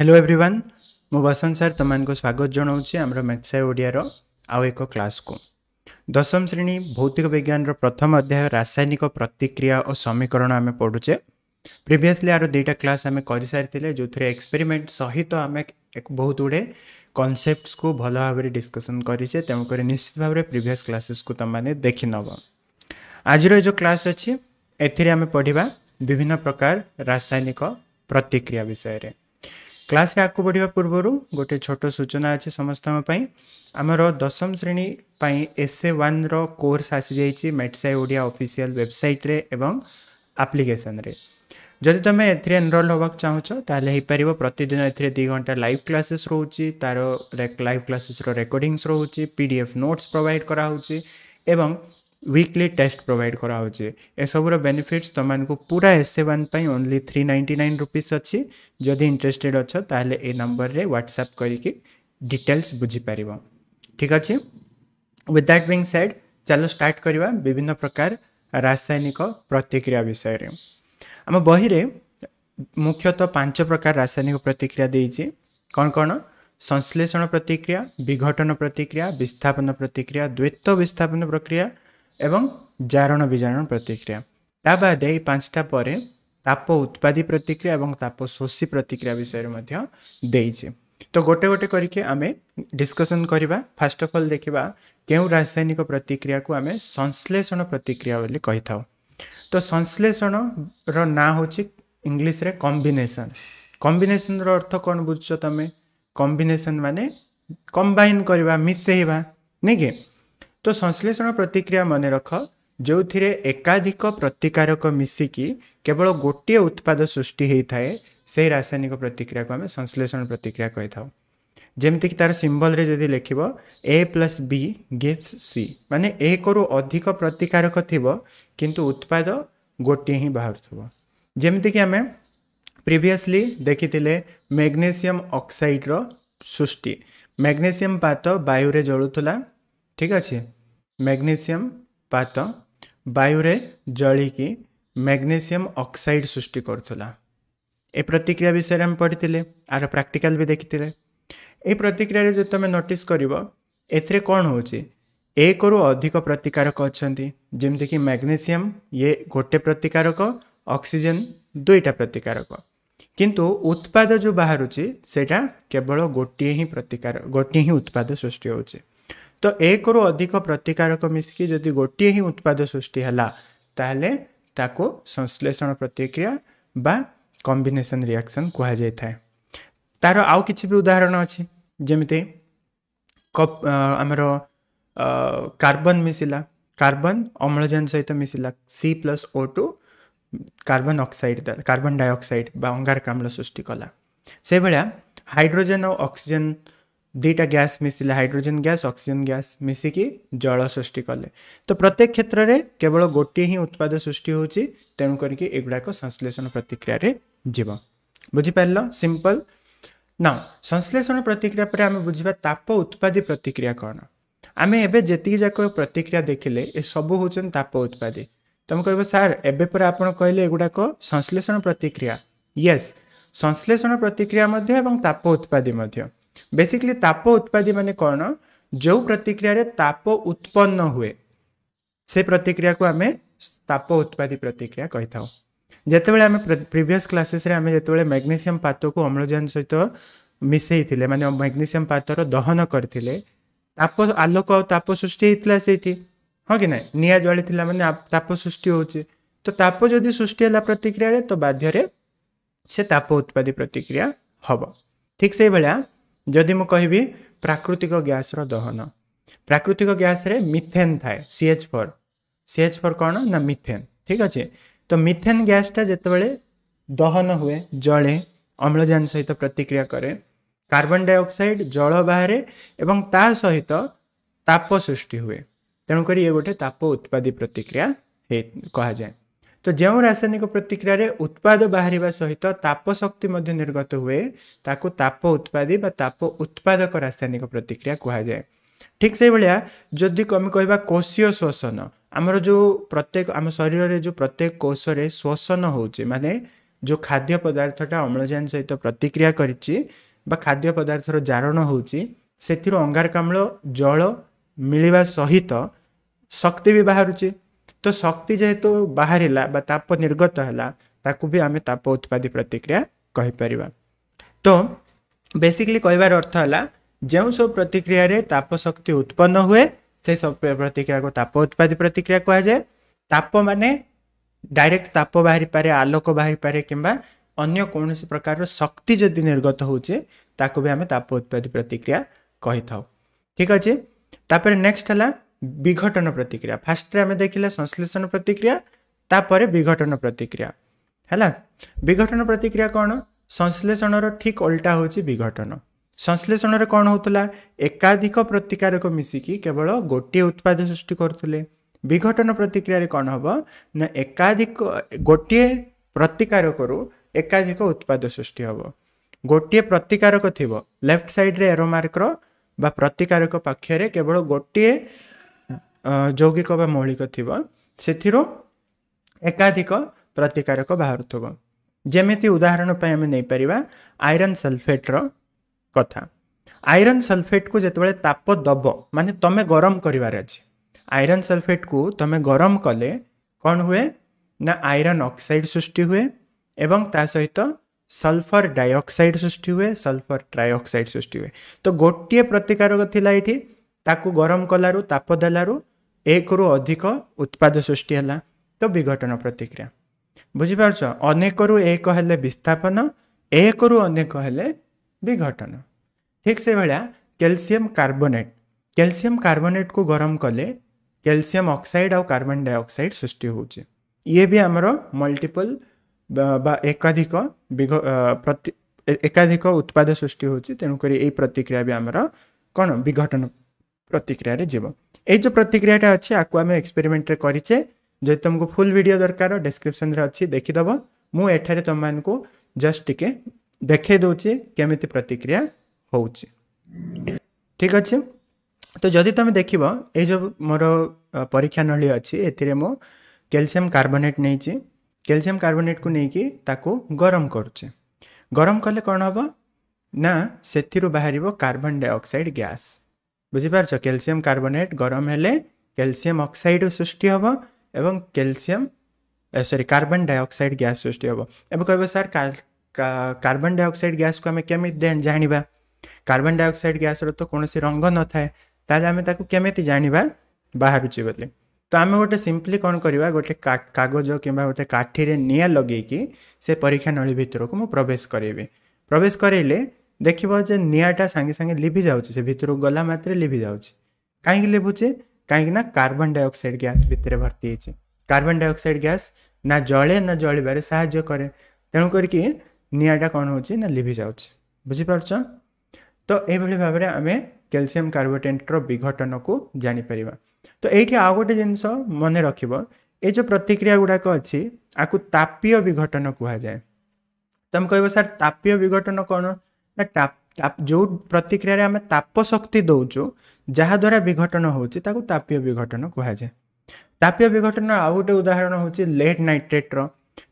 hello everyone ମୁଁ ବସନ୍ତ sir ତୁମମାନଙ୍କୁ ସ୍ୱାଗତ ଜଣାଉଛି ଆମର ମେକ୍ସାଏ ଓଡ଼ିଆର ଆଉ ଏକ କ୍ଲାସ୍କୁ ଦଶମ ଶ୍ରେଣୀ ଭୌତିକ ବିଜ୍ଞାନର ପ୍ରଥମ ଅଧ୍ୟାୟ ରାସାୟନିକ ପ୍ରତିକ୍ରିୟା ଓ ସମୀକରଣ ଆମେ ପଢ଼ୁଛେ ପ୍ରିଭିୟସଲି ଆର ଦୁଇଟା କ୍ଲାସ୍ ଆମେ କରିସାରିଥିଲେ ଯେଉଁଥିରେ ଏକ୍ସପେରିମେଣ୍ଟ ସହିତ ଆମେ ବହୁତ ଗୁଡ଼ିଏ କନସେପ୍ଟକୁ ଭଲ ଭାବରେ ଡିସ୍କସନ୍ କରିଛେ ତେଣୁକରି ନିଶ୍ଚିତ ଭାବରେ ପ୍ରିଭିୟସ୍ କ୍ଲାସେସ୍କୁ ତୁମମାନେ ଦେଖିନେବ ଆଜିର ଏ ଯେଉଁ କ୍ଲାସ୍ ଅଛି ଏଥିରେ ଆମେ ପଢ଼ିବା ବିଭିନ୍ନ ପ୍ରକାର ରାସାୟନିକ ପ୍ରତିକ୍ରିୟା ବିଷୟରେ କ୍ଲାସ୍ରେ ଆଗକୁ ବଢ଼ିବା ପୂର୍ବରୁ ଗୋଟେ ଛୋଟ ସୂଚନା ଅଛି ସମସ୍ତଙ୍କ ପାଇଁ ଆମର ଦଶମ ଶ୍ରେଣୀ ପାଇଁ ଏସ୍ଏ ୱାନ୍ର କୋର୍ସ ଆସିଯାଇଛି ମେଟସାଇ ଓଡ଼ିଆ ଅଫିସିଆଲ ୱେବସାଇଟ୍ରେ ଏବଂ ଆପ୍ଲିକେସନ୍ରେ ଯଦି ତୁମେ ଏଥିରେ ଏନରୋଲ୍ ହେବାକୁ ଚାହୁଁଛ ତାହେଲେ ହେଇପାରିବ ପ୍ରତିଦିନ ଏଥିରେ ଦୁଇ ଘଣ୍ଟା ଲାଇଭ୍ କ୍ଲାସେସ୍ ରହୁଛି ତା'ର ଲାଇଭ୍ କ୍ଲାସେସ୍ର ରେକର୍ଡ଼ିଂସ୍ ରହୁଛି P D F notes provide କରାହେଉଛି ଏବଂ ୱିକଲି ଟେଷ୍ଟ ପ୍ରୋଭାଇଡ଼ କରାହେଉଛି ଏସବୁର ବେନିଫିଟ୍ସ ତୁମମାନଙ୍କୁ ପୁରା ଏସ୍ ଏ ୱାନ୍ ପାଇଁ only three ninety nine rupees ଅଛି ଯଦି ଇଣ୍ଟରେଷ୍ଟେଡ଼୍ ଅଛ ତାହେଲେ ଏ ନମ୍ବରରେ ହ୍ୱାଟ୍ସଆପ୍ କରିକି ଡିଟେଲ୍ସ ବୁଝିପାରିବ ଠିକ୍ ଅଛି ୱିଥ୍ ଦ୍ୟାଟ୍ ବିଙ୍ଗ୍ ସେଡ୍ ଚାଲ ଷ୍ଟାର୍ଟ କରିବା ବିଭିନ୍ନ ପ୍ରକାର ରାସାୟନିକ ପ୍ରତିକ୍ରିୟା ବିଷୟରେ ଆମ ବହିରେ ମୁଖ୍ୟତଃ ପାଞ୍ଚ ପ୍ରକାର ରାସାୟନିକ ପ୍ରତିକ୍ରିୟା ଦେଇଛି କ'ଣ କ'ଣ ସଂଶ୍ଳେଷଣ ପ୍ରତିକ୍ରିୟା ବିଘଟନ ପ୍ରତିକ୍ରିୟା ବିସ୍ଥାପନ ପ୍ରତିକ୍ରିୟା ଦ୍ୱୈତ ବିସ୍ଥାପନ ପ୍ରକ୍ରିୟା एवं जारण बिजारण प्रतिक्रिया ताबा पाँचटापे ताप उत्पादी प्रतिक्रिया एवं एप सोषि प्रतिक्रिया विषय तो गोटे गोटे गरिक आमे डिसकसन गरेको फर्स्ट अफ ऑल देखा केही रासायनिक प्रतिक्रिया प्रतिक्रियाको आम संश्लेषण प्रतिक्रिया तो संश्लेषण र नाँ हे रे कम्बिनेसन कम्बिनेसन रो अर्थ कन् बुझ्छ तम कम्बिनेसन मम्बन गरेको मिस नै के ତ ସଂଶ୍ଳେଷଣ ପ୍ରତିକ୍ରିୟା ମନେ ରଖ ଯେଉଁଥିରେ ଏକାଧିକ ପ୍ରତିକାରକ ମିଶିକି କେବଳ ଗୋଟିଏ ଉତ୍ପାଦ ସୃଷ୍ଟି ହୋଇଥାଏ ସେହି ରାସାୟନିକ ପ୍ରତିକ୍ରିୟାକୁ ଆମେ ସଂଶ୍ଳେଷଣ ପ୍ରତିକ୍ରିୟା କହିଥାଉ ଯେମିତିକି ତା'ର ସିମ୍ବଲରେ ଯଦି ଲେଖିବ A plus B gives C ମାନେ ଏକରୁ ଅଧିକ ପ୍ରତିକାରକ ଥିବ କିନ୍ତୁ ଉତ୍ପାଦ ଗୋଟିଏ ହିଁ ବାହାରୁଥିବ ଯେମିତିକି ଆମେ ପ୍ରିଭିୟସଲି ଦେଖିଥିଲେ ମ୍ୟାଗ୍ନେସିୟମ୍ ଅକ୍ସାଇଡ଼୍ର ସୃଷ୍ଟି ମ୍ୟାଗ୍ନେସିୟମ୍ ପାତ ବାୟୁରେ ଜଳୁଥିଲା ଠିକ୍ ଅଛି મેગ્નેશિયમ ପାତ ବାୟୁରେ ଜଳିକି ମ୍ୟାଗ୍ନେସିୟମ୍ ଅକ୍ସାଇଡ଼୍ ସୃଷ୍ଟି କରୁଥିଲା ଏ ପ୍ରତିକ୍ରିୟା ବିଷୟରେ ଆମେ ପଢ଼ିଥିଲେ ଆର ପ୍ରାକ୍ଟିକାଲ୍ ବି ଦେଖିଥିଲେ ଏହି ପ୍ରତିକ୍ରିୟାରେ ଯଦି ତୁମେ ନୋଟିସ୍ କରିବ ଏଥିରେ କ'ଣ ହେଉଛି ଏକରୁ ଅଧିକ ପ୍ରତିକାରକ ଅଛନ୍ତି ଯେମିତିକି ମ୍ୟାଗ୍ନେସିୟମ୍ ଇଏ ଗୋଟେ ପ୍ରତିକାରକ ଅକ୍ସିଜେନ୍ ଦୁଇଟା ପ୍ରତିକାରକ କିନ୍ତୁ ଉତ୍ପାଦ ଯେଉଁ ବାହାରୁଛି ସେଇଟା କେବଳ ଗୋଟିଏ ହିଁ ପ୍ରତିକାର ଗୋଟିଏ ହିଁ ଉତ୍ପାଦ ସୃଷ୍ଟି ହେଉଛି ତ ଏକରୁ ଅଧିକ ପ୍ରତିକାରକ ମିଶିକି ଯଦି ଗୋଟିଏ ହିଁ ଉତ୍ପାଦ ସୃଷ୍ଟି ହେଲା ତାହେଲେ ତାକୁ ସଂଶ୍ଳେଷଣ ପ୍ରତିକ୍ରିୟା ବା କମ୍ବିନେସନ୍ ରିଆକ୍ସନ୍ କୁହାଯାଇଥାଏ ତାର ଆଉ କିଛି ବି ଉଦାହରଣ ଅଛି ଯେମିତି କପ୍ ଆମର କାର୍ବନ୍ ମିଶିଲା କାର୍ବନ୍ ଅମ୍ଳଜାନ ସହିତ ମିଶିଲା C plus O two carbon oxide carbon dioxide ବା ଅଙ୍ଗାରକାମ୍ଳ ସୃଷ୍ଟି କଲା ସେଭଳିଆ ହାଇଡ୍ରୋଜେନ୍ ଆଉ ଅକ୍ସିଜେନ୍ ଦୁଇଟା ଗ୍ୟାସ୍ ମିଶିଲେ ହାଇଡ୍ରୋଜେନ୍ ଗ୍ୟାସ୍ ଅକ୍ସିଜେନ୍ ଗ୍ୟାସ୍ ମିଶିକି ଜଳ ସୃଷ୍ଟି କଲେ ତ ପ୍ରତ୍ୟେକ କ୍ଷେତ୍ରରେ କେବଳ ଗୋଟିଏ ହିଁ ଉତ୍ପାଦ ସୃଷ୍ଟି ହେଉଛି ତେଣୁ କରିକି ଏଗୁଡ଼ାକ ସଂଶ୍ଳେଷଣ ପ୍ରତିକ୍ରିୟାରେ ଯିବ ବୁଝିପାରିଲ ସିମ୍ପଲ୍ ନା ସଂଶ୍ଳେଷଣ ପ୍ରତିକ୍ରିୟା ପରେ ଆମେ ବୁଝିବା ତାପ ଉତ୍ପାଦୀ ପ୍ରତିକ୍ରିୟା କ'ଣ ଆମେ ଏବେ ଯେତିକି ଯାକ ପ୍ରତିକ୍ରିୟା ଦେଖିଲେ ଏସବୁ ହେଉଛନ୍ତି ତାପ ଉତ୍ପାଦୀ ତୁମେ କହିବ ସାର୍ ଏବେ ପରେ ଆପଣ କହିଲେ ଏଗୁଡ଼ାକ ସଂଶ୍ଳେଷଣ ପ୍ରତିକ୍ରିୟା ୟେସ୍ ସଂଶ୍ଳେଷଣ ପ୍ରତିକ୍ରିୟା ମଧ୍ୟ ଏବଂ ତାପ ଉତ୍ପାଦୀ ମଧ୍ୟ बेसिकली ताप उत्पादी मान कौन जो प्रतिक्रिय ताप उत्पन्न हुए से प्रतिक्रिया को आम ताप उत्पादी प्रतिक्रिया कही था जिते आम प्रिवियय क्लासेस आम पात को अम्लजान सहित तो मिसाई मान मैग्नेसीयम पातर दहन करते ताप आलोक आप सृष्टि होता से हाँ कि ना निया ज्वाई थी मानते ताप सृष्टि होताप जब सृष्टि प्रतिक्रिय तो बाध्य से ताप उत्पादी प्रतिक्रिया हम ठीक से भाया ଯଦି ମୁଁ କହିବି ପ୍ରାକୃତିକ ଗ୍ୟାସ୍ର ଦହନ ପ୍ରାକୃତିକ ଗ୍ୟାସ୍ରେ ମିଥେନ୍ ଥାଏ ସିଏଚ୍ ଫୋର୍ ସିଏଚ୍ ଫୋର୍ କ'ଣ ନା ମିଥେନ୍ ଠିକ୍ ଅଛି ତ ମିଥେନ୍ ଗ୍ୟାସ୍ଟା ଯେତେବେଳେ ଦହନ ହୁଏ ଜଳେ ଅମ୍ଳଜାନ ସହିତ ପ୍ରତିକ୍ରିୟା କରେ କାର୍ବନ ଡାଇଅକ୍ସାଇଡ଼ ଜଳ ବାହାରେ ଏବଂ ତା ସହିତ ତାପ ସୃଷ୍ଟି ହୁଏ ତେଣୁକରି ଇଏ ଗୋଟେ ତାପ ଉତ୍ପାଦୀ ପ୍ରତିକ୍ରିୟା କୁହାଯାଏ त जौँ रासायनिक प्रतिक्रिय उत्पाद बाहार सहित ताप शक्ति मध्य निर्गत हे ताप उत्पादी बा ताप उत्पादक रासायनिक प्रतिक्रिया जाए ठीक से कुरा जिमी कोशीय श्वसन जो प्रत्येक आम शरीर जो प्रत्येक रे श्वसन हौ माने जो खाद्य पदारथ अम्लजान सहित प्रतिक्रिया खाद्य पदारथर जारण हौ चाहिँ त्यति अङ्गारम्ल जल मिवासहित शक्ति बाहुन्छ ତ ଶକ୍ତି ଯେହେତୁ ବାହାରିଲା ବା ତାପ ନିର୍ଗତ ହେଲା ତାକୁ ବି ଆମେ ତାପ ଉତ୍ପାଦୀ ପ୍ରତିକ୍ରିୟା କହିପାରିବା ତ ବେସିକଲି କହିବାର ଅର୍ଥ ହେଲା ଯେଉଁ ସବୁ ପ୍ରତିକ୍ରିୟାରେ ତାପ ଶକ୍ତି ଉତ୍ପନ୍ନ ହୁଏ ସେଇ ସବୁ ପ୍ରତିକ୍ରିୟାକୁ ତାପ ଉତ୍ପାଦୀ ପ୍ରତିକ୍ରିୟା କୁହାଯାଏ ତାପ ମାନେ ଡାଇରେକ୍ଟ ତାପ ବାହାରିପାରେ ଆଲୋକ ବାହାରିପାରେ କିମ୍ବା ଅନ୍ୟ କୌଣସି ପ୍ରକାରର ଶକ୍ତି ଯଦି ନିର୍ଗତ ହେଉଛି ତାକୁ ବି ଆମେ ତାପ ଉତ୍ପାଦୀ ପ୍ରତିକ୍ରିୟା କହିଥାଉ ଠିକ୍ ଅଛି ତାପରେ ନେକ୍ସଟ ହେଲା विघटन प्रतिक्रिया रे फास्ट्रेमेन्ट देखिले संश्लेषण प्रतिक्रिया विघटन प्रतिक्रिया हैला विघटन प्रतिक्रिया कन संश्लेषण रो ठीक उल्टा ओल्टा विघटन संश्लेषण रे होतला एकाधिक प्रतिकारक मिसिक केवल गोटे उत्पाद करथले विघटन प्रतिक्रिया रे हबो न एकाधिक गोटी प्रतिकारक प्रतिकारकु एकाधिक उत्पाद सृष्टि हबो गोटी प्रतिकारक थियो लेफ्ट साइड रे एरो मार्क रो मर्क प्रतिकारक पक्ष रे केवल गोटी ଯୌଗିକ ବା ମୌଳିକ ଥିବ ସେଥିରୁ ଏକାଧିକ ପ୍ରତିକାରକ ବାହାରୁଥିବ ଯେମିତି ଉଦାହରଣ ପାଇଁ ଆମେ ନେଇପାରିବା ଆଇରନ୍ ସଲଫେଟ୍ର କଥା ଆଇରନ୍ ସଲଫେଟ୍କୁ ଯେତେବେଳେ ତାପ ଦେବ ମାନେ ତୁମେ ଗରମ କରିବାର ଅଛି ଆଇରନ୍ ସଲଫେଟ୍କୁ ତୁମେ ଗରମ କଲେ କ'ଣ ହୁଏ ନା ଆଇରନ୍ ଅକ୍ସାଇଡ଼ ସୃଷ୍ଟି ହୁଏ ଏବଂ ତା ସହିତ ସଲଫର ଡାଇଅକ୍ସାଇଡ଼ ସୃଷ୍ଟି ହୁଏ ସଲଫର ଟ୍ରାଇଅକ୍ସାଇଡ଼ ସୃଷ୍ଟି ହୁଏ ତ ଗୋଟିଏ ପ୍ରତିକାରକ ଥିଲା ଏଠି ତାକୁ ଗରମ କଲାରୁ ତାପ ଦେଲାରୁ ଏକରୁ ଅଧିକ ଉତ୍ପାଦ ସୃଷ୍ଟି ହେଲା ତ ବିଘଟନ ପ୍ରତିକ୍ରିୟା ବୁଝିପାରୁଛ ଅନେକରୁ ଏକ ହେଲେ ବିସ୍ଥାପନ ଏକରୁ ଅନେକ ହେଲେ ବିଘଟନ ଠିକ୍ ସେଭଳିଆ କ୍ୟାଲସିୟମ୍ କାର୍ବୋନେଟ୍ କ୍ୟାଲସିୟମ୍ କାର୍ବୋନେଟ୍କୁ ଗରମ କଲେ କ୍ୟାଲସିୟମ୍ ଅକ୍ସାଇଡ୍ ଆଉ କାର୍ବନ୍ ଡାଇଅକ୍ସାଇଡ୍ ସୃଷ୍ଟି ହେଉଛି ଇଏ ବି ଆମର ମଲ୍ଟିପଲ୍ ବା ଏକାଧିକ ବିଘ ପ୍ରତି ଏକାଧିକ ଉତ୍ପାଦ ସୃଷ୍ଟି ହେଉଛି ତେଣୁକରି ଏଇ ପ୍ରତିକ୍ରିୟା ବି ଆମର କ'ଣ ବିଘଟନ ପ୍ରତିକ୍ରିୟାରେ ଯିବ এই যে প্রতিক্রিয়াটা অছে আকু আমি এক্সপেরিমেন্টরে করিছে যদি তোমাকে ফুল ভিডিও দরকার ডেসক্রিপশনরে অছি দেখিদেব মু এঠারে তোমাকে জস্ট টিকে দেখাই দেউছি কেমিতি প্রতিক্রিয়া হচ্ছে ঠিক আছে তো যদি তুমি দেখিব এই যে মোর পরীক্ষা নলী অছি এতে মু ক্যালসিয়াম কার্বনেট নেইছি ক্যালসিয়াম কার্বনেট কু নেইকি তাকু গরম করছে গরম কলে কোণ হব না সেথিরু বাহারিব কার্বন ডাইঅক্সাইড গ্যাস বুঝিপারছ ক্যালসিয়াম কার্বোনেট গরম হলে ক্যালসিয়াম অক্সাইড সৃষ্টি হব এবং calcium sorry carbon dioxide gas সৃষ্টি হব এবার কহব স্যার কার্বন ডাইঅক্সাইড গ্যাসকে আমি কেমিতি জাঁয়া কার্বন ডাইঅক্সাইড গ্যাসর তো কোণী রঙ নথায় তাহলে আমি তাকে কেমিতি জাঁয়া বাহুছি বলে তো আমি গোটে সিম্পলি କ'ଣ କରିବା ଗୋଟେ କାଗଜ କିମ୍ବା ଗୋଟେ କାଠିରେ ନିଆଁ ଲଗେଇକି ସେ ପରୀକ୍ଷା ନଳୀ ଭିତରକୁ ମୁଁ ପ୍ରବେଶ କରେଇବି ପ୍ରବେଶ କରେଇଲେ ଦେଖିବ ଯେ ନିଆଁଟା ସାଙ୍ଗେ ସାଙ୍ଗେ ଲିଭି ଯାଉଛି ସେ ଭିତରକୁ ଗଲା ମାତ୍ରେ ଲିଭି ଯାଉଛି କାହିଁକି ଲିଭୁଛି କାହିଁକି ନା କାର୍ବନ ଡାଇଅକ୍ସାଇଡ୍ ଗ୍ୟାସ୍ ଭିତରେ ଭର୍ତ୍ତି ହେଇଛି କାର୍ବନ ଡାଇଅକ୍ସାଇଡ଼ ଗ୍ୟାସ୍ ନା ଜଳେ ନା ଜଳିବାରେ ସାହାଯ୍ୟ କରେ ତେଣୁ କରିକି ନିଆଁଟା କ'ଣ ହେଉଛି ନା ଲିଭି ଯାଉଛି ବୁଝିପାରୁଛ ତ ଏଇଭଳି ଭାବରେ ଆମେ କ୍ୟାଲସିୟମ୍ କାର୍ବୋଟେଣ୍ଟର ବିଘଟନକୁ ଜାଣିପାରିବା ତ ଏଇଠି ଆଉ ଗୋଟେ ଜିନିଷ ମନେ ରଖିବ ଏ ଯେଉଁ ପ୍ରତିକ୍ରିୟା ଗୁଡ଼ାକ ଅଛି ଆକୁ ତାପୀୟ ବିଘଟନ କୁହାଯାଏ ତମେ କହିବ ସାର୍ ତାପୀୟ ବିଘଟନ କ'ଣ ନା ଯେଉଁ ପ୍ରତିକ୍ରିୟାରେ ଆମେ ତାପଶକ୍ତି ଦେଉଛୁ ଯାହାଦ୍ୱାରା ବିଘଟନ ହେଉଛି ତାକୁ ତାପୀୟ ବିଘଟନ କୁହାଯାଏ ତାପୀୟ ବିଘଟନର ଆଉ ଗୋଟେ ଉଦାହରଣ ହେଉଛି ଲେଡ୍ ନାଇଟ୍ରେଟ୍ର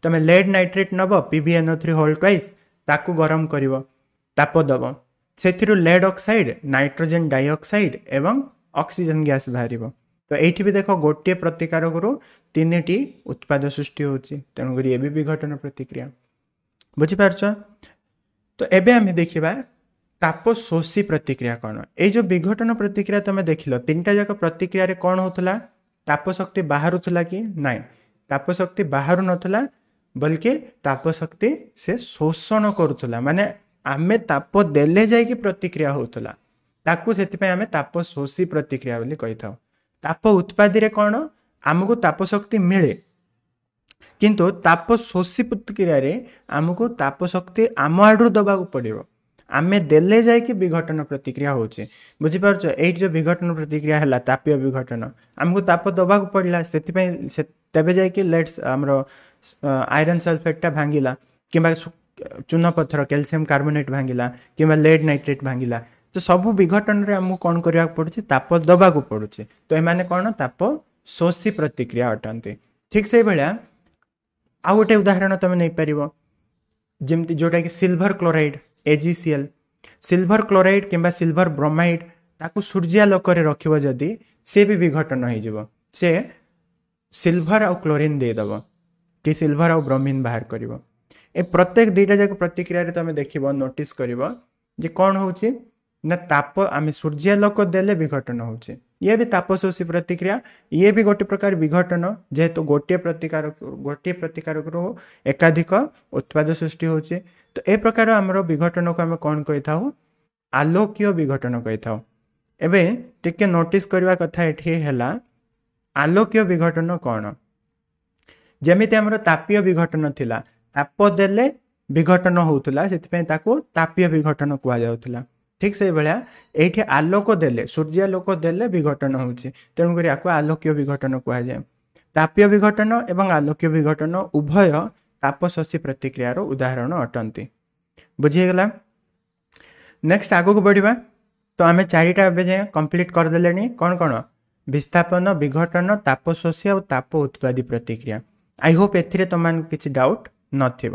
ତୁମେ ଲେଡ୍ ନାଇଟ୍ରେଟ୍ ନେବ P B P B N O three whole twice ତାକୁ ଗରମ କରିବ ତାପ ଦେବ ସେଥିରୁ ଲେଡ୍ ଅକ୍ସାଇଡ୍ ନାଇଟ୍ରୋଜେନ୍ ଡାଇଅକ୍ସାଇଡ୍ ଏବଂ ଅକ୍ସିଜେନ୍ ଗ୍ୟାସ୍ ବାହାରିବ ତ ଏଇଠି ବି ଦେଖ ଗୋଟିଏ ପ୍ରତିକାରକରୁ ତିନିଟି ଉତ୍ପାଦ ସୃଷ୍ଟି ହେଉଛି ତେଣୁକରି ଏ ବି ବିଘଟନ ପ୍ରତିକ୍ରିୟା ବୁଝିପାରୁଛ तो ଏବେ ଆମେ ଦେଖିବା ତାପ ଶୋଷୀ ପ୍ରତିକ୍ରିୟା କ'ଣ ଏଇ ଯେଉଁ ବିଘଟନ ପ୍ରତିକ୍ରିୟା ତୁମେ ଦେଖିଲ ତିନିଟା ଯାକ ପ୍ରତିକ୍ରିୟାରେ କ'ଣ ହେଉଥିଲା ତାପଶକ୍ତି ବାହାରୁଥିଲା କି ନାହିଁ ତାପଶକ୍ତି ବାହାରୁ ନଥିଲା ବୋଲିକି ତାପଶକ୍ତି ସେ ଶୋଷଣ କରୁଥିଲା ମାନେ ଆମେ ତାପ ଦେଲେ ଯାଇକି ପ୍ରତିକ୍ରିୟା ହେଉଥିଲା ତାକୁ ସେଥିପାଇଁ ଆମେ ତାପ ଶୋଷୀ ପ୍ରତିକ୍ରିୟା ବୋଲି କହିଥାଉ ତାପ ଉତ୍ପାଦିରେ କ'ଣ ଆମକୁ ତାପଶକ୍ତି ମିଳେ କିନ୍ତୁ ତାପ ଶୋଷୀ ପ୍ରତିକ୍ରିୟାରେ ଆମକୁ ତାପ ଶକ୍ତି ଆମ ଆଡ଼ରୁ ଦେବାକୁ ପଡ଼ିବ ଆମେ ଦେଲେ ଯାଇକି ବିଘଟନ ପ୍ରତିକ୍ରିୟା ହେଉଛି ବୁଝିପାରୁଛ ଏଇଠି ଯେଉଁ ବିଘଟନ ପ୍ରତିକ୍ରିୟା ହେଲା ତାପୀୟ ବିଘଟନ ଆମକୁ ତାପ ଦେବାକୁ ପଡ଼ିଲା ସେଥିପାଇଁ ତେବେ ଯାଇକି ଲେଟ୍ସ ଆମର ଆଇରନ୍ ସଲଫେଟ୍ଟା ଭାଙ୍ଗିଲା କିମ୍ବା ଚୂନପଥର କ୍ୟାଲସିୟମ୍ କାର୍ବୋନେଟ୍ ଭାଙ୍ଗିଲା କିମ୍ବା ଲେଡ୍ ନାଇଟ୍ରେଟ୍ ଭାଙ୍ଗିଲା ତ ସବୁ ବିଘଟନରେ ଆମକୁ କ'ଣ କରିବାକୁ ପଡ଼ୁଛି ତାପ ଦେବାକୁ ପଡ଼ୁଛି ତ ଏମାନେ କ'ଣ ତାପ ଶୋଷୀ ପ୍ରତିକ୍ରିୟା ଅଟନ୍ତି ଠିକ୍ ସେଇଭଳିଆ ଆଉ ଗୋଟେ ଉଦାହରଣ ତୁମେ ନେଇପାରିବ ଯେମିତି ଯେଉଁଟାକି silver chloride A G C L silver chloride କିମ୍ବା ସିଲଭର ବ୍ରୋମାଇଡ଼ ତାକୁ ସୂର୍ଯ୍ୟାଲୋକରେ ରଖିବ ଯଦି ସେ ବି ବିଘଟନ ହେଇଯିବ ସେ ସିଲଭର ଆଉ କ୍ଲୋରିନ୍ ଦେଇଦେବ କି ସିଲଭର ଆଉ ବ୍ରୋମିନ୍ ବାହାର କରିବ ଏ ପ୍ରତ୍ୟେକ ଦୁଇଟା ଯାକ ପ୍ରତିକ୍ରିୟାରେ ତୁମେ ଦେଖିବ ନୋଟିସ୍ କରିବ ଯେ କ'ଣ ହେଉଛି ନା ତାପ ଆମେ ସୂର୍ଯ୍ୟାଲୋକ ଦେଲେ ବିଘଟନ ହେଉଛି ଇଏ ବି तापशोषी ପ୍ରତିକ୍ରିୟା ଇଏ ବି गोटे ପ୍ରକାର ବିଘଟନ ଯେହେତୁ ଗୋଟିଏ ପ୍ରତିକାର ଗୋଟିଏ गोटे ଏକାଧିକ ଉତ୍ପାଦ ସୃଷ୍ଟି ହେଉଛି ତ ଏ ପ୍ରକାର ଆମର ବିଘଟନକୁ ଆମେ କ'ଣ କହିଥାଉ ଆଲୋକୀୟ ବିଘଟନ କହିଥାଉ ଏବେ ଟିକେ ନୋଟିସ୍ କରିବା କଥା ଏଠି ହେଲା ଆଲୋକୀୟ ବିଘଟନ କ'ଣ ଯେମିତି ଆମର ତାପୀୟ ବିଘଟନ ଥିଲା ତାପ ଦେଲେ ବିଘଟନ ହେଉଥିଲା ସେଥିପାଇଁ ତାକୁ ତାପୀୟ ବିଘଟନ କୁହାଯାଉଥିଲା ଠିକ୍ ସେଇଭଳିଆ ଏଇଠି ଆଲୋକ ଦେଲେ ସୂର୍ଯ୍ୟାଲୋକ ଦେଲେ ବିଘଟନ ହେଉଛି ତେଣୁକରି ୟାକୁ ଆଲୋକୀୟ ବିଘଟନ କୁହାଯାଏ ତାପୀୟ ବିଘଟନ ଏବଂ ଆଲୋକୀୟ ବିଘଟନ ଉଭୟ ତାପଶୋଷୀ ପ୍ରତିକ୍ରିୟାର ଉଦାହରଣ ଅଟନ୍ତି ବୁଝିଗଲା ନେକ୍ସଟ ଆଗକୁ ବଢ଼ିବା ତ ଆମେ ଚାରିଟା ଏବେ ଯାଏଁ କମ୍ପ୍ଲିଟ୍ କରିଦେଲେଣି କ'ଣ କ'ଣ ବିସ୍ଥାପନ ବିଘଟନ ତାପଶୋଷୀ ଆଉ ତାପ ଉତ୍ପାଦୀ ପ୍ରତିକ୍ରିୟା ଆଇ ହୋପ୍ ଏଥିରେ ତୁମମାନଙ୍କୁ କିଛି ଡାଉଟ୍ ନଥିବ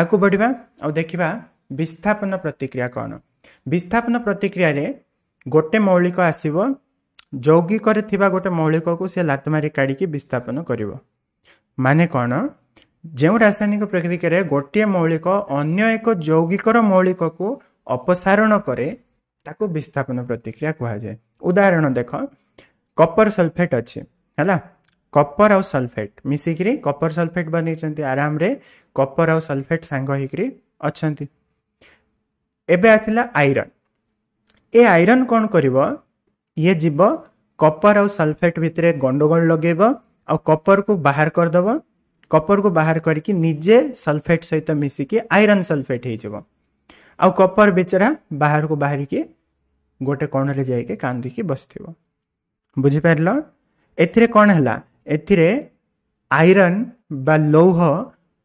ଆଗକୁ ବଢ଼ିବା ଆଉ ଦେଖିବା ବିସ୍ଥାପନ ପ୍ରତିକ୍ରିୟା କ'ଣ ବିସ୍ଥାପନ ପ୍ରତିକ୍ରିୟାରେ ଗୋଟେ ମୌଳିକ ଆସିବ ଯୌଗିକରେ ଥିବା ଗୋଟେ ମୌଳିକକୁ ସେ ଲାତ ମାରି କାଢ଼ିକି ବିସ୍ଥାପନ କରିବ ମାନେ କ'ଣ ଯେଉଁ ରାସାୟନିକ ପ୍ରତିକ୍ରିୟାରେ ଗୋଟିଏ ମୌଳିକ ଅନ୍ୟ ଏକ ଯୌଗିକର ମୌଳିକକୁ ଅପସାରଣ କରେ ତାକୁ ବିସ୍ଥାପନ ପ୍ରତିକ୍ରିୟା କୁହାଯାଏ ଉଦାହରଣ ଦେଖ କପର ସଲଫେଟ୍ ଅଛି ହେଲା କପର ଆଉ ସଲଫେଟ୍ ମିଶିକିରି କପର ସଲଫେଟ୍ ବନେଇଛନ୍ତି ଆରାମରେ କପର ଆଉ ସଲଫେଟ୍ ସାଙ୍ଗ ହେଇକିରି ଅଛନ୍ତି ଏବେ ଆସିଲା ଆଇରନ୍ ଏ ଆଇରନ୍ କ'ଣ କରିବ ଇଏ ଯିବ କପର ଆଉ ସଲଫେଟ୍ ଭିତରେ ଗଣ୍ଡଗୋଳ ଲଗେଇବ ଆଉ କପରକୁ ବାହାର କରିଦେବ କପରକୁ ବାହାର କରିକି ନିଜେ ସଲଫେଟ୍ ସହିତ ମିଶିକି ଆଇରନ୍ ସଲଫେଟ୍ ହେଇଯିବ ଆଉ କପର ବିଚରା ବାହାରକୁ ବାହାରିକି ଗୋଟେ କୋଣରେ ଯାଇକି କାନ୍ଦିକି ବସିଥିବ ବୁଝିପାରିଲ ଏଥିରେ କ'ଣ ହେଲା ଏଥିରେ ଆଇରନ୍ ବା ଲୌହ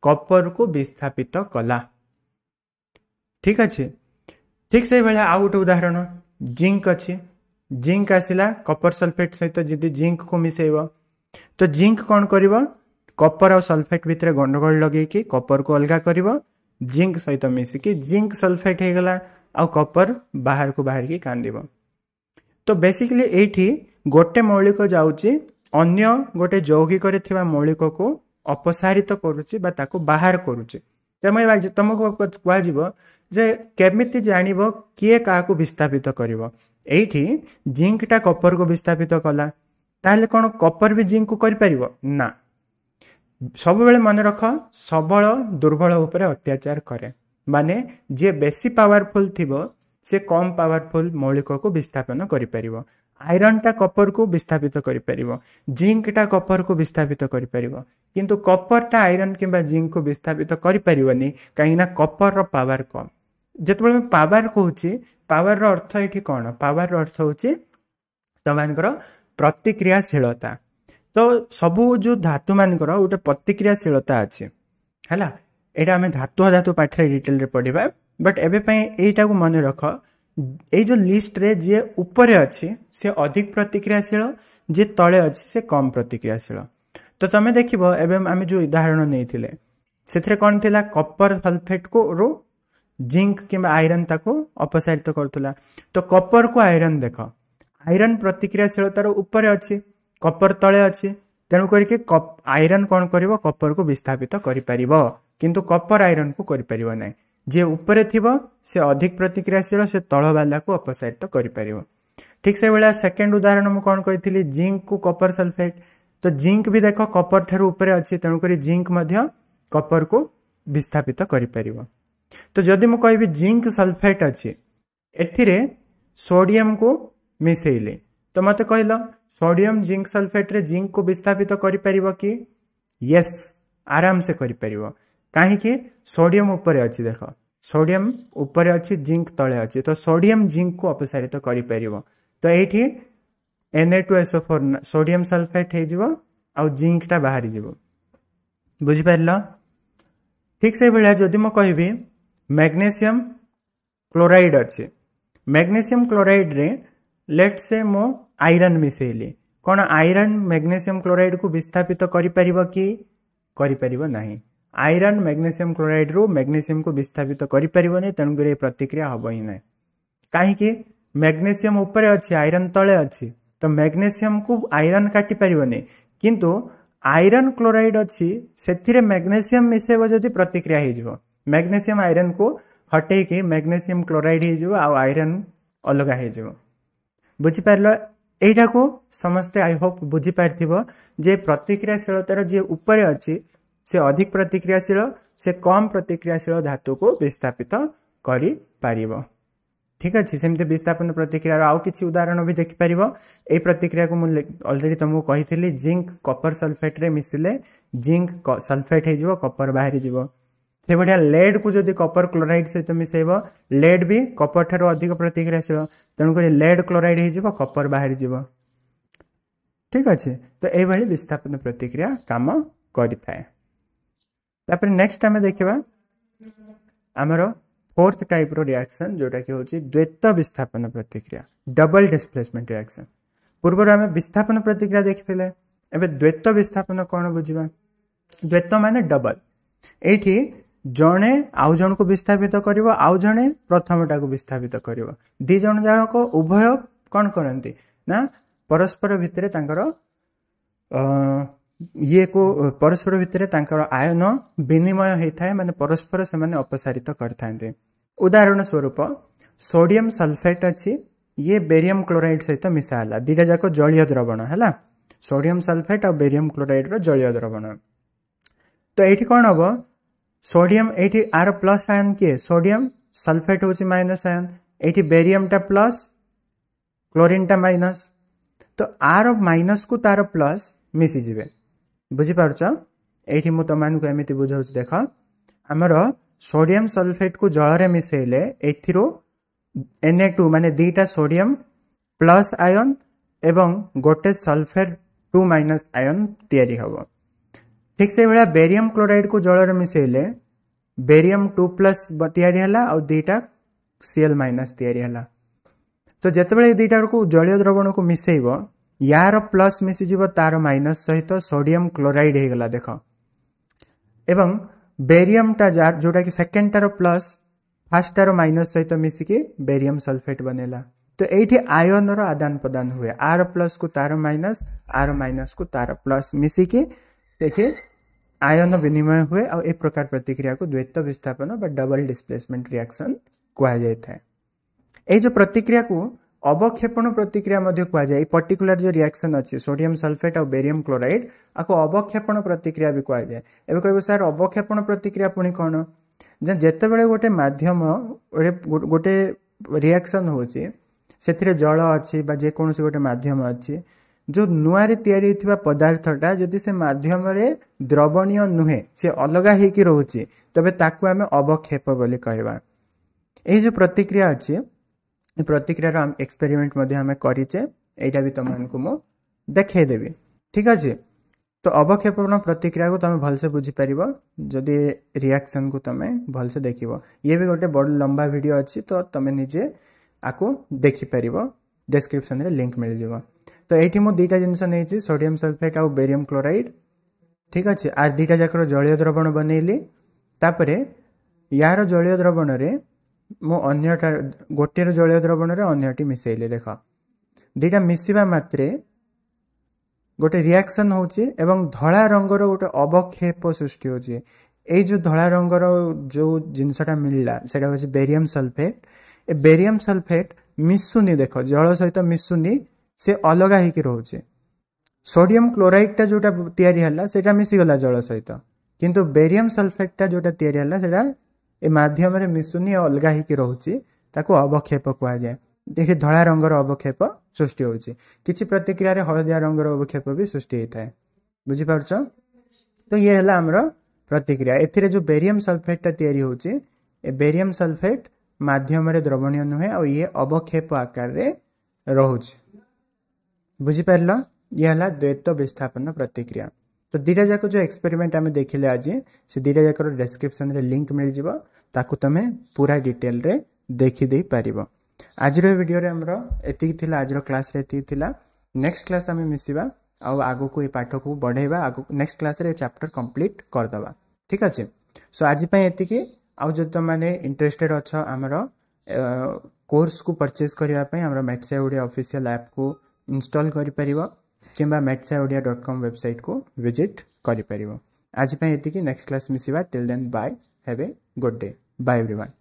କପରକୁ ବିସ୍ଥାପିତ କଲା ଠିକ୍ ଅଛି ଠିକ୍ ସେଇଭଳିଆ ଆଉ ଗୋଟେ ଉଦାହରଣ ଜିଙ୍କ ଅଛି ଜିଙ୍କ ଆସିଲା କପର ସଲଫେଟ୍ ସହିତ ଯଦି ଜିଙ୍କକୁ ମିଶାଇବ ତ ଜିଙ୍କ କ'ଣ କରିବ କପର ଆଉ ସଲଫେଟ୍ ଭିତରେ ଗଣ୍ଡଗୋଳ ଲଗେଇକି କପରକୁ ଅଲଗା କରିବ ଜିଙ୍କ ସହିତ ମିଶିକି ଜିଙ୍କ ସଲଫେଟ୍ ହେଇଗଲା ଆଉ କପର ବାହାରକୁ ବାହାରିକି କାନ୍ଦିବ ତ ବେସିକାଲି ଏଇଠି ଗୋଟେ ମୌଳିକ ଯାଉଛି ଅନ୍ୟ ଗୋଟେ ଯୌଗିକରେ ଥିବା ମୌଳିକକୁ ଅପସାରିତ କରୁଛି ବା ତାକୁ ବାହାର କରୁଛି ତମକୁ କୁହାଯିବ ଯେ କେମିତି ଜାଣିବ କିଏ କାହାକୁ ବିସ୍ଥାପିତ କରିବ ଏଇଠି ଜିଙ୍କଟା କପରକୁ ବିସ୍ଥାପିତ କଲା ତାହେଲେ କ'ଣ କପର ବି ଜିଙ୍କକୁ କରିପାରିବ ନା ସବୁବେଳେ ମନେ ରଖ ସବଳ ଦୁର୍ବଳ ଉପରେ ଅତ୍ୟାଚାର କରେ ମାନେ ଯିଏ ବେଶୀ ପାୱାରଫୁଲ୍ ଥିବ ସେ କମ୍ ପାୱାରଫୁଲ୍ ମୌଳିକକୁ ବିସ୍ଥାପନ କରିପାରିବ ଆଇରନ୍ଟା କପରକୁ ବିସ୍ଥାପିତ କରିପାରିବ ଜିଙ୍କଟା କପରକୁ ବିସ୍ଥାପିତ କରିପାରିବ କିନ୍ତୁ କପରଟା ଆଇରନ୍ କିମ୍ବା ଜିଙ୍କକୁ ବିସ୍ଥାପିତ କରିପାରିବନି କାହିଁକିନା କପରର ପାୱାର କମ୍ ଯେତେବେଳେ ମୁଁ ପାୱାର କହୁଛି ପାୱାରର ଅର୍ଥ ଏଠି କ'ଣ ପାୱାରର ଅର୍ଥ ହେଉଛି ତମମାନଙ୍କର ପ୍ରତିକ୍ରିୟାଶୀଳତା ତ ସବୁ ଯେଉଁ ଧାତୁମାନଙ୍କର ଗୋଟେ ପ୍ରତିକ୍ରିୟାଶୀଳତା ଅଛି ହେଲା ଏଇଟା ଆମେ ଧାତୁ ଧାତୁ ପାଠରେ ଡିଟେଲରେ ପଢ଼ିବା ବଟ୍ ଏବେ ପାଇଁ ଏଇଟାକୁ ମନେ ରଖ ଏଇ ଯେଉଁ ଲିଷ୍ଟରେ ଯିଏ ଉପରେ ଅଛି ସେ ଅଧିକ ପ୍ରତିକ୍ରିୟାଶୀଳ ଯିଏ ତଳେ ଅଛି ସେ କମ୍ ପ୍ରତିକ୍ରିୟାଶୀଳ ତ ତମେ ଦେଖିବ ଏବେ ଆମେ ଯେଉଁ ଉଦାହରଣ ନେଇଥିଲେ ସେଥିରେ କ'ଣ ଥିଲା କପର ସଲଫେଟ୍କୁ ରୁ ଜିଙ୍କ୍ କିମ୍ବା ଆଇରନ୍ ତାକୁ ଅପସାରିତ କରୁଥିଲା ତ କପରକୁ ଆଇରନ୍ ଦେଖ ଆଇରନ୍ ପ୍ରତିକ୍ରିୟାଶୀଳତାର ଉପରେ ଅଛି କପର ତଳେ ଅଛି ତେଣୁ କରିକି ଆଇରନ୍ କ'ଣ କରିବ କପରକୁ ବିସ୍ଥାପିତ କରିପାରିବ କିନ୍ତୁ କପର ଆଇରନ୍କୁ କରିପାରିବ ନାହିଁ जे ऊपर थी से अधिक प्रतिक्रियाशील से तल तलवाला को अपसारित कर ठीक से भाया सेकेंड उदाहरण मुझे कौन कही जिंक को कपर सलफेट तो जिंक भी देख कपर ठार अच्छे तेणुक जिंक कपर को विस्थापित कर तो जदि मु कह जिंक सलफेट अच्छी ए सोडियम को मिसेली तो मत कह सोडियम जिंक सल्फेट्रे जिंक को विस्थापित करस आराम से कर କାହିଁକି ସୋଡ଼ିୟମ୍ ଉପରେ ଅଛି ଦେଖ ସୋଡ଼ିୟମ୍ ଉପରେ ଅଛି ଜିଙ୍କ୍ ତଳେ ଅଛି ତ ସୋଡ଼ିୟମ୍ ଜିଙ୍କ୍କୁ ଅପସାରିତ କରିପାରିବ ତ ଏଇଠି N A two S O four sodium sulphate ହେଇଯିବ ଆଉ ଜିଙ୍କ୍ଟା ବାହାରିଯିବ ବୁଝିପାରିଲ ଠିକ୍ ସେଇଭଳିଆ ଯଦି ମୁଁ କହିବି ମ୍ୟାଗ୍ନେସିୟମ୍ କ୍ଲୋରାଇଡ଼୍ ଅଛି ମ୍ୟାଗ୍ନେସିୟମ୍ କ୍ଲୋରାଇଡ଼୍ରେ ଲେଟ୍ ସେ ମୁଁ ଆଇରନ୍ ମିଶାଇଲି କ'ଣ ଆଇରନ୍ ମ୍ୟାଗ୍ନେସିୟମ୍ କ୍ଲୋରାଇଡ଼୍କୁ ବିସ୍ଥାପିତ କରିପାରିବ କି କରିପାରିବ ନାହିଁ आईरन मैग्नीशियम क्लोराइड रो मैग्नीशियम को विस्थापित करें तेणुक प्रतिक्रिया हम ही ना कहीं मैग्नीशियम उपरे अच्छे आईरन तले अच्छी तो मैग्नीशियम को आयरन काटिपारे कि आईरन क्लोराइड अच्छी से मैग्नीशियम मिसेब जब प्रतिक्रिया हो मैग्नीशियम आयरन को हटे के मैग्नीशियम क्लोराइड हो आईरन अलग हो बुझिपार यही समस्ते आई होप बुझिपार जे प्रतिक्रियाशीलतार जी उपर अच्छी ସେ ଅଧିକ ପ୍ରତିକ୍ରିୟାଶୀଳ ସେ କମ୍ ପ୍ରତିକ୍ରିୟାଶୀଳ ଧାତୁକୁ ବିସ୍ଥାପିତ କରିପାରିବ ଠିକ୍ ଅଛି ସେମିତି ବିସ୍ଥାପନ ପ୍ରତିକ୍ରିୟାର ଆଉ କିଛି ଉଦାହରଣ ବି ଦେଖିପାରିବ ଏଇ ପ୍ରତିକ୍ରିୟାକୁ ମୁଁ ଅଲରେଡ଼ି ତୁମକୁ କହିଥିଲି ଜିଙ୍କ୍ କପର ସଲଫେଟ୍ରେ ମିଶିଲେ ଜିଙ୍କ୍ ସଲଫେଟ୍ ହେଇଯିବ କପର ବାହାରିଯିବ ସେଭଳିଆ ଲେଡ଼୍କୁ ଯଦି କପର କ୍ଲୋରାଇଡ୍ ସହିତ ମିଶାଇବ ଲେଡ଼୍ ବି କପର ଠାରୁ ଅଧିକ ପ୍ରତିକ୍ରିୟାଶୀଳ ତେଣୁକରି ଲେଡ଼୍ କ୍ଲୋରାଇଡ୍ ହେଇଯିବ କପର ବାହାରିଯିବ ଠିକ୍ ଅଛି ତ ଏଇଭଳି ବିସ୍ଥାପନ ପ୍ରତିକ୍ରିୟା କାମ କରିଥାଏ ତାପରେ ନେକ୍ସଟ ଆମେ ଦେଖିବା ଆମର ଫୋର୍ଥ ଟାଇପ୍ର ରିଆକ୍ସନ୍ ଯେଉଁଟାକି ହେଉଛି ଦ୍ୱୈତ ବିସ୍ଥାପନ ପ୍ରତିକ୍ରିୟା ଡବଲ୍ ଡିସପ୍ଲେସମେଣ୍ଟ ରିଆକ୍ସନ୍ ପୂର୍ବରୁ ଆମେ ବିସ୍ଥାପନ ପ୍ରତିକ୍ରିୟା ଦେଖିଥିଲେ ଏବେ ଦ୍ୱୈତ ବିସ୍ଥାପନ କ'ଣ ବୁଝିବା ଦ୍ୱୈତ ମାନେ ଡବଲ୍ ଏଇଠି ଜଣେ ଆଉ ଜଣକୁ ବିସ୍ଥାପିତ କରିବ ଆଉ ଜଣେ ପ୍ରଥମଟାକୁ ବିସ୍ଥାପିତ କରିବ ଦି ଜଣ ଜଣକ ଉଭୟ କ'ଣ କରନ୍ତି ନା ପରସ୍ପର ଭିତରେ ତାଙ୍କର ये को परस्पर भितर आयन विनिमय होता है मानते परस्पर से अपसारित उदाहरण स्वरूप सोडियम सल्फेट अच्छी ये बेरियम क्लोरइड सहित मिसाला दीटा जाक जलिय द्रवण है सोडियम सल्फेट और बेरियम क्लोरइड रलय द्रवण तो ये कौन हम सोडियम ये आर प्लस आयन किए सोडियम सल्फेट हूँ माइनस आयन ये बेरियम बेरियमटा प्लस क्लोरीन टा माइनस तो आर माइनस को तार प्लस मिसीजे बुझिपार ये तुम एम बुझा देख आमर सोडियम सल्फेट को जल रे मिसेले एन ए टू मान दीटा सोडियम प्लस आयन एवं गोटे सल्फेर टू माइनस आयन तैयारी हे ठीक से भाया बेरियम क्लोराइड को जल रे मिसेले बेरियम टू प्लस या दीटा सीएल माइनस या तो जिते दुटा जलिय द्रवण को मिसेब यार प्लस मिसीज तार माइनस सहित सोडियम क्लोराइड हो गला देख एवं बेरियमटा जार जोटा कि टार प्लस फास्टार माइनस सहित मिसिकी बेरियम सल्फेट बनेला तो ये आयन रदान प्रदान हुए आर प्लस को तार माइनस आर माइनस को तार प्लस मिसिकी आयन विनिमय हुए और ए प्रकार प्रतिक्रिया को द्वैत विस्थापन डबल डिस्प्लेसमेंट रिएक्शन कह ये जो प्रतिक्रिया को ଅବକ୍ଷେପଣ ପ୍ରତିକ୍ରିୟା ମଧ୍ୟ କୁହାଯାଏ ପର୍ଟିକୁଲାର ଯେଉଁ ରିଆକ୍ସନ୍ ଅଛି ସୋଡ଼ିୟମ୍ ସଲଫେଟ୍ ଆଉ ବେରିୟମ୍ କ୍ଲୋରାଇଡ୍ ଆକୁ ଅବକ୍ଷେପଣ ପ୍ରତିକ୍ରିୟା ବି କୁହାଯାଏ ଏବେ କହିବ ସାର୍ ଅବକ୍ଷେପଣ ପ୍ରତିକ୍ରିୟା ପୁଣି କ'ଣ ଯେ ଯେତେବେଳେ ଗୋଟେ ମାଧ୍ୟମ ଗୋଟେ ରିଆକ୍ସନ୍ ହେଉଛି ସେଥିରେ ଜଳ ଅଛି ବା ଯେକୌଣସି ଗୋଟେ ମାଧ୍ୟମ ଅଛି ଯେଉଁ ନୂଆରେ ତିଆରି ହୋଇଥିବା ପଦାର୍ଥଟା ଯଦି ସେ ମାଧ୍ୟମରେ ଦ୍ରବଣୀୟ ନୁହେଁ ସେ ଅଲଗା ହେଇକି ରହୁଛି ତେବେ ତାକୁ ଆମେ ଅବକ୍ଷେପ ବୋଲି କହିବା ଏହି ଯେଉଁ ପ୍ରତିକ୍ରିୟା ଅଛି ପ୍ରତିକ୍ରିୟାର ଏକ୍ସପେରିମେଣ୍ଟ ମଧ୍ୟ ଆମେ କରିଛେ ଏଇଟା ବି ତୁମମାନଙ୍କୁ ମୁଁ ଦେଖେଇଦେବି ଠିକ୍ ଅଛି ତ ଅବକ୍ଷେପଣ ପ୍ରତିକ୍ରିୟାକୁ ତୁମେ ଭଲସେ ବୁଝିପାରିବ ଯଦି ରିଆକ୍ସନ୍କୁ ତୁମେ ଭଲସେ ଦେଖିବ ଇଏ ବି ଗୋଟେ ବଡ଼ ଲମ୍ବା ଭିଡ଼ିଓ ଅଛି ତ ତୁମେ ନିଜେ ଆକୁ ଦେଖିପାରିବ ଡେସ୍କ୍ରିପ୍ସନ୍ରେ ଲିଙ୍କ୍ ମିଳିଯିବ ତ ଏଇଠି ମୁଁ ଦୁଇଟା ଜିନିଷ ନେଇଛି ସୋଡ଼ିୟମ୍ ସଲଫେଟ୍ ଆଉ ବେରିୟମ୍ କ୍ଲୋରାଇଡ଼୍ ଠିକ୍ ଅଛି ଆର୍ ଦୁଇଟା ଯାକର ଜଳୀୟ ଦ୍ରବଣ ବନେଇଲି ତାପରେ ଏହାର ଜଳୀୟ ଦ୍ରବଣରେ ମୁଁ ଅନ୍ୟଟା ଗୋଟିଏର ଜଳୀୟ ଦ୍ରବଣରେ ଅନ୍ୟଟି ମିଶାଇଲି ଦେଖ ଦୁଇଟା ମିଶିବା ମାତ୍ରେ ଗୋଟେ ରିଆକ୍ସନ୍ ହେଉଛି ଏବଂ ଧଳା ରଙ୍ଗର ଗୋଟେ ଅବକ୍ଷେପ ସୃଷ୍ଟି ହେଉଛି ଏଇ ଯେଉଁ ଧଳା ରଙ୍ଗର ଯେଉଁ ଜିନିଷଟା ମିଳିଲା ସେଇଟା ହେଉଛି ବେରିୟମ୍ ସଲଫେଟ୍ ଏ ବେରିୟମ୍ ସଲଫେଟ୍ ମିଶୁନି ଦେଖ ଜଳ ସହିତ ମିଶୁନି ସେ ଅଲଗା ହେଇକି ରହୁଛି ସୋଡିୟମ୍ କ୍ଲୋରାଇଡ଼୍ଟା ଯେଉଁଟା ତିଆରି ହେଲା ସେଇଟା ମିଶିଗଲା ଜଳ ସହିତ କିନ୍ତୁ ବେରିୟମ୍ ସଲଫେଟ୍ଟା ଯେଉଁଟା ତିଆରି ହେଲା ସେଇଟା यम मिशुनी अलग ही अवक्षेप कह जाए देखिए धला रंगर अवक्षेप सृष्टि होती प्रतिक्रिय हलदिया रंगर अवक्षेप भी सृष्टि होता है बुझीप तो ये आम प्रतिक्रिया ए बेरियम सलफेटा तैयारी बेरियम सलफेट मध्यम द्रवणीय नुहे और ये अवक्षेप आकार रोच बुझीपार ये है द्वैत विस्थापन प्रतिक्रिया तो दीटा जाक जो एक्सपेरिमेंट आम देखे आज से दीटा जाकर डेस्क्रिपन लिंक मिल जाता तुम्हें पूरा डिटेल रे देखी पार आज भिडियो आमर एल आज क्लास नेक्स्ट क्लास आम मिसा आग को ये पाठ को बढ़ेगा आग नेक्स्ट क्लास चैप्टर कम्प्लीट करदे ठीक अच्छे सो आजपाई आज जो तुमने इंटरेस्टेड अच आम कोर्स को परचेज करने मेटसाइड ऑफिशियल ऐप को इनस्टल कर किंबा metsaodia.com वेबसाइट को विजिट करिपरिबो आज पे एतिकी नेक्स्ट क्लास मिसिबा till then bye have a good day bye everyone